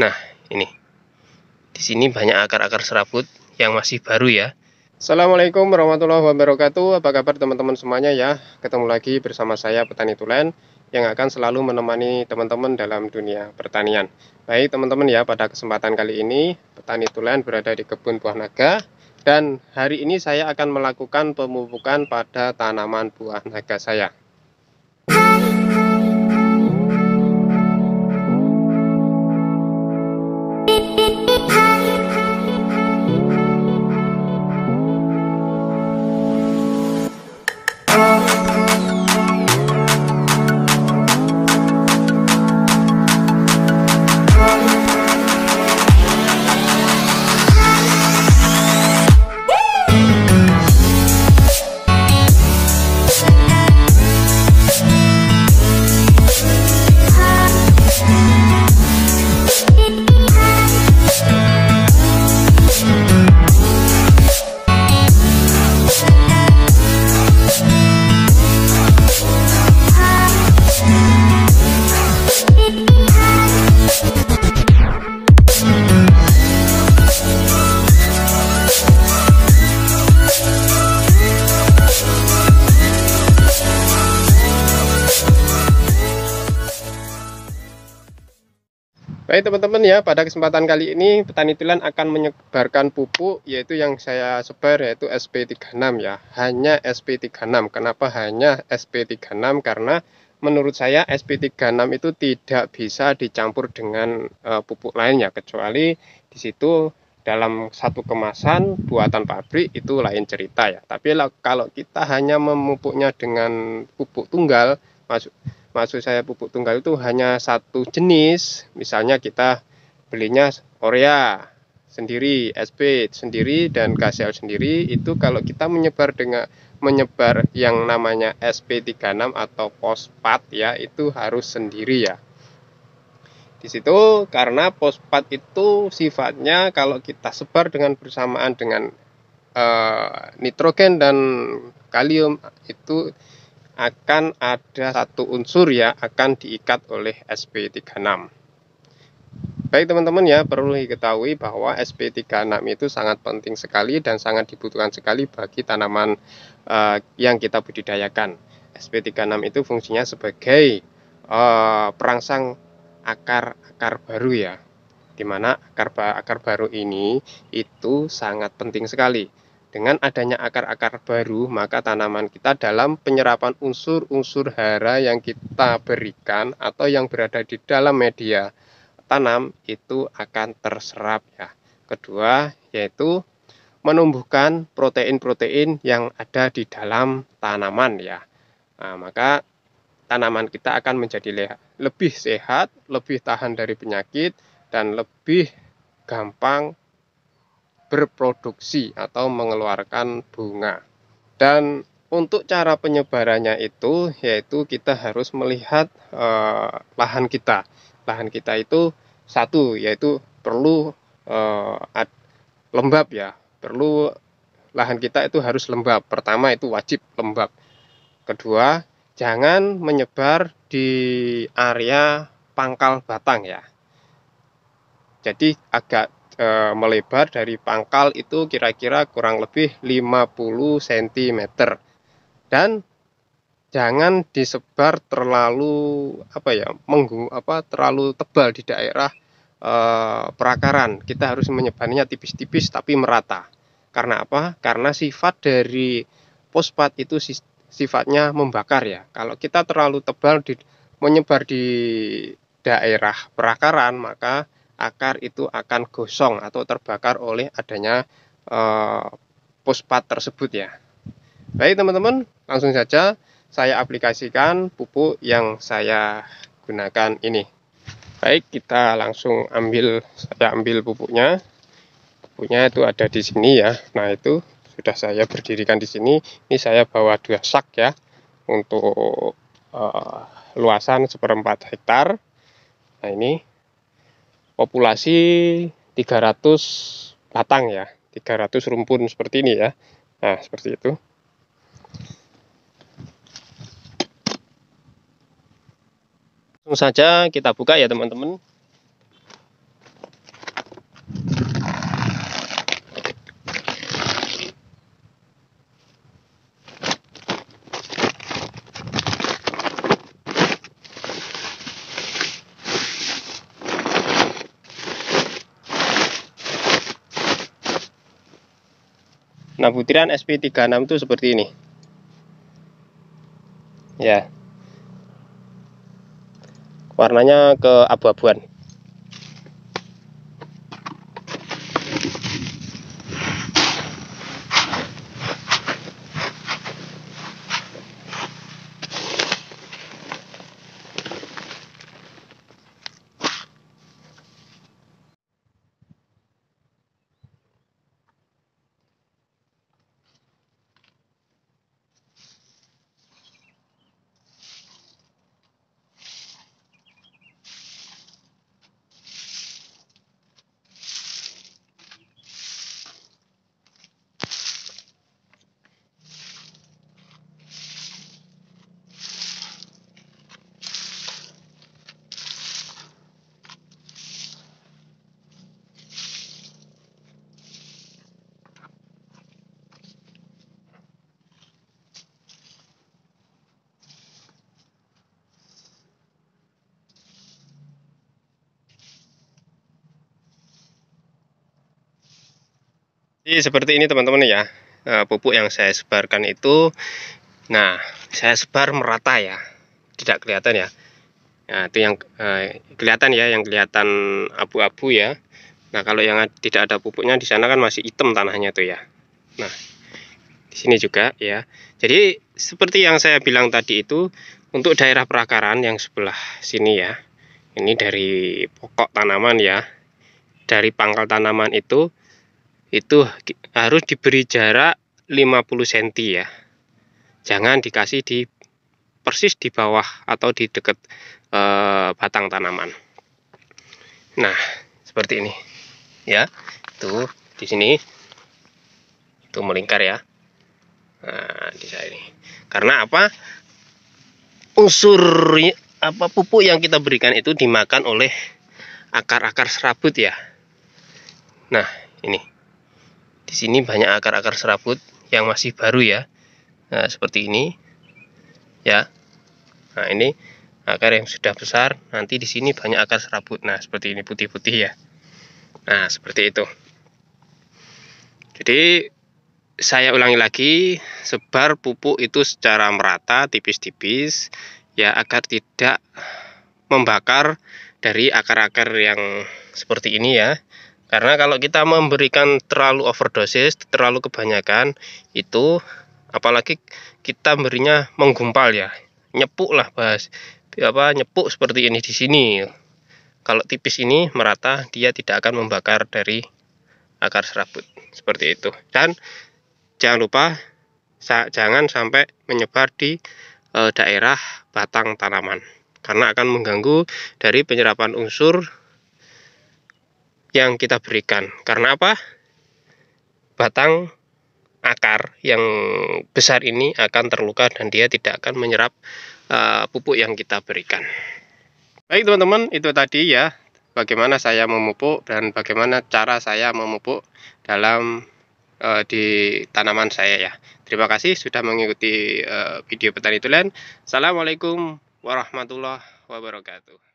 Nah, ini. Di sini banyak akar-akar serabut yang masih baru ya. Assalamualaikum warahmatullahi wabarakatuh. Apa kabar teman-teman semuanya ya? Ketemu lagi bersama saya Petani Tulen yang akan selalu menemani teman-teman dalam dunia pertanian. Baik teman-teman ya, pada kesempatan kali ini Petani Tulen berada di kebun buah naga dan hari ini saya akan melakukan pemupukan pada tanaman buah naga saya. Baik teman-teman ya, pada kesempatan kali ini petani tilan akan menyebarkan pupuk yaitu yang saya sebar yaitu SP36 ya. Hanya SP36. Kenapa hanya SP36? Karena menurut saya SP36 itu tidak bisa dicampur dengan uh, pupuk lainnya kecuali di situ dalam satu kemasan buatan pabrik itu lain cerita ya. Tapi kalau kita hanya memupuknya dengan pupuk tunggal masuk maksud saya pupuk tunggal itu hanya satu jenis misalnya kita belinya Korea sendiri, SP sendiri dan KCL sendiri itu kalau kita menyebar dengan menyebar yang namanya SP36 atau pospat ya itu harus sendiri ya. Di situ karena pospat itu sifatnya kalau kita sebar dengan bersamaan dengan e, nitrogen dan kalium itu akan ada satu unsur ya akan diikat oleh SP36. Baik teman-teman ya, perlu diketahui bahwa SP36 itu sangat penting sekali dan sangat dibutuhkan sekali bagi tanaman uh, yang kita budidayakan. SP36 itu fungsinya sebagai uh, perangsang akar-akar baru ya. Dimana akar akar baru ini itu sangat penting sekali dengan adanya akar-akar baru, maka tanaman kita dalam penyerapan unsur-unsur hara yang kita berikan atau yang berada di dalam media tanam itu akan terserap ya. Kedua, yaitu menumbuhkan protein-protein yang ada di dalam tanaman ya. Nah, maka tanaman kita akan menjadi lebih sehat, lebih tahan dari penyakit dan lebih gampang berproduksi atau mengeluarkan bunga. Dan untuk cara penyebarannya itu yaitu kita harus melihat e, lahan kita. Lahan kita itu satu yaitu perlu e, ad, lembab ya. Perlu lahan kita itu harus lembab. Pertama itu wajib lembab. Kedua, jangan menyebar di area pangkal batang ya. Jadi agak e, melebar dari pangkal itu kira-kira kurang lebih 50 cm. Dan jangan disebar terlalu apa ya, menggu apa terlalu tebal di daerah e, perakaran. Kita harus menyebarnya tipis-tipis tapi merata. Karena apa? Karena sifat dari fosfat itu sifatnya membakar ya. Kalau kita terlalu tebal di menyebar di daerah perakaran maka akar itu akan gosong atau terbakar oleh adanya e, eh, pospat tersebut ya. Baik teman-teman, langsung saja saya aplikasikan pupuk yang saya gunakan ini. Baik, kita langsung ambil saya ambil pupuknya. Pupuknya itu ada di sini ya. Nah, itu sudah saya berdirikan di sini. Ini saya bawa dua sak ya untuk e, luasan seperempat hektar. Nah, ini populasi 300 batang ya 300 rumpun seperti ini ya nah seperti itu langsung saja kita buka ya teman-teman Nah, butiran SP36 itu seperti ini. Ya. Warnanya ke abu-abuan. Jadi seperti ini teman-teman ya, eh, pupuk yang saya sebarkan itu, nah saya sebar merata ya, tidak kelihatan ya. Nah itu yang eh, kelihatan ya, yang kelihatan abu-abu ya. Nah kalau yang tidak ada pupuknya di sana kan masih hitam tanahnya tuh ya. Nah di sini juga ya. Jadi seperti yang saya bilang tadi itu untuk daerah perakaran yang sebelah sini ya, ini dari pokok tanaman ya, dari pangkal tanaman itu itu harus diberi jarak 50 cm ya jangan dikasih di persis di bawah atau di dekat e, eh, batang tanaman nah seperti ini ya itu di sini itu melingkar ya nah di sini karena apa unsur apa pupuk yang kita berikan itu dimakan oleh akar-akar serabut ya nah ini di sini banyak akar-akar serabut yang masih baru ya. Nah, seperti ini. Ya. Nah, ini akar yang sudah besar. Nanti di sini banyak akar serabut. Nah, seperti ini putih-putih ya. Nah, seperti itu. Jadi saya ulangi lagi, sebar pupuk itu secara merata, tipis-tipis, ya agar tidak membakar dari akar-akar yang seperti ini ya. Karena kalau kita memberikan terlalu overdosis, terlalu kebanyakan itu apalagi kita berinya menggumpal ya. Nyepuk lah bahas apa nyepuk seperti ini di sini. Kalau tipis ini merata, dia tidak akan membakar dari akar serabut seperti itu. Dan jangan lupa jangan sampai menyebar di eh, daerah batang tanaman karena akan mengganggu dari penyerapan unsur yang kita berikan. Karena apa? Batang akar yang besar ini akan terluka dan dia tidak akan menyerap uh, pupuk yang kita berikan. Baik teman-teman, itu tadi ya bagaimana saya memupuk dan bagaimana cara saya memupuk dalam uh, di tanaman saya ya. Terima kasih sudah mengikuti uh, video petani tulen. Assalamualaikum warahmatullahi wabarakatuh.